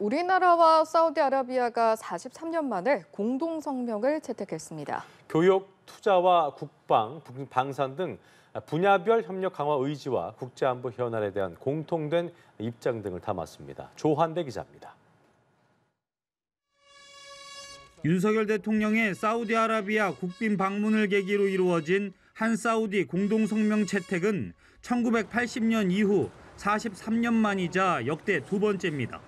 우리나라와 사우디아라비아가 43년 만에 공동 성명을 채택했습니다. 교육, 투자와 국방, 방산 등 분야별 협력 강화 의지와 국제안보 현안에 대한 공통된 입장 등을 담았습니다. 조한대 기자입니다. 윤석열 대통령의 사우디아라비아 국빈 방문을 계기로 이루어진 한 사우디 공동 성명 채택은 1980년 이후 43년 만이자 역대 두 번째입니다.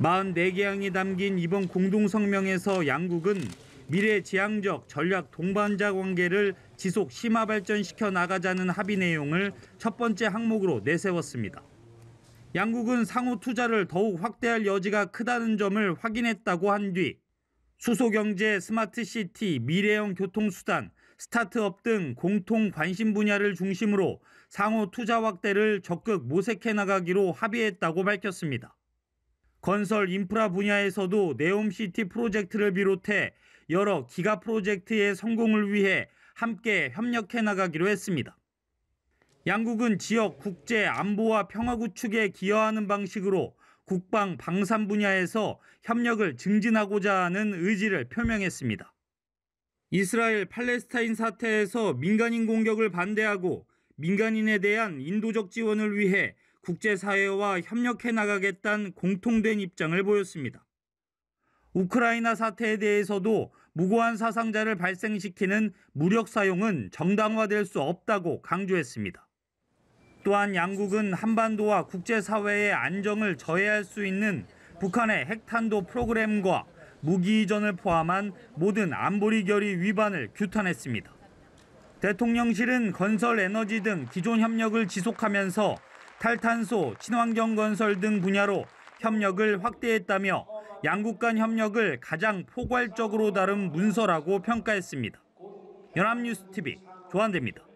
44개 항이 담긴 이번 공동성명에서 양국은 미래 지향적 전략 동반자 관계를 지속 심화 발전시켜 나가자는 합의 내용을 첫 번째 항목으로 내세웠습니다. 양국은 상호 투자를 더욱 확대할 여지가 크다는 점을 확인했다고 한 뒤 수소경제, 스마트시티, 미래형 교통수단, 스타트업 등 공통 관심 분야를 중심으로 상호 투자 확대를 적극 모색해 나가기로 합의했다고 밝혔습니다. 건설 인프라 분야에서도 네옴시티 프로젝트를 비롯해 여러 기가 프로젝트의 성공을 위해 함께 협력해 나가기로 했습니다. 양국은 지역 국제 안보와 평화 구축에 기여하는 방식으로 국방 방산 분야에서 협력을 증진하고자 하는 의지를 표명했습니다. 이스라엘 팔레스타인 사태에서 민간인 공격을 반대하고 민간인에 대한 인도적 지원을 위해 국제사회와 협력해 나가겠다는 공통된 입장을 보였습니다. 우크라이나 사태에 대해서도 무고한 사상자를 발생시키는 무력 사용은 정당화될 수 없다고 강조했습니다. 또한 양국은 한반도와 국제사회의 안정을 저해할 수 있는 북한의 핵탄도 프로그램과 무기 이전을 포함한 모든 안보리 결의 위반을 규탄했습니다. 대통령실은 건설 에너지 등 기존 협력을 지속하면서 탈탄소, 친환경 건설 등 분야로 협력을 확대했다며 양국 간 협력을 가장 포괄적으로 다룬 문서라고 평가했습니다. 연합뉴스TV 조한대입니다.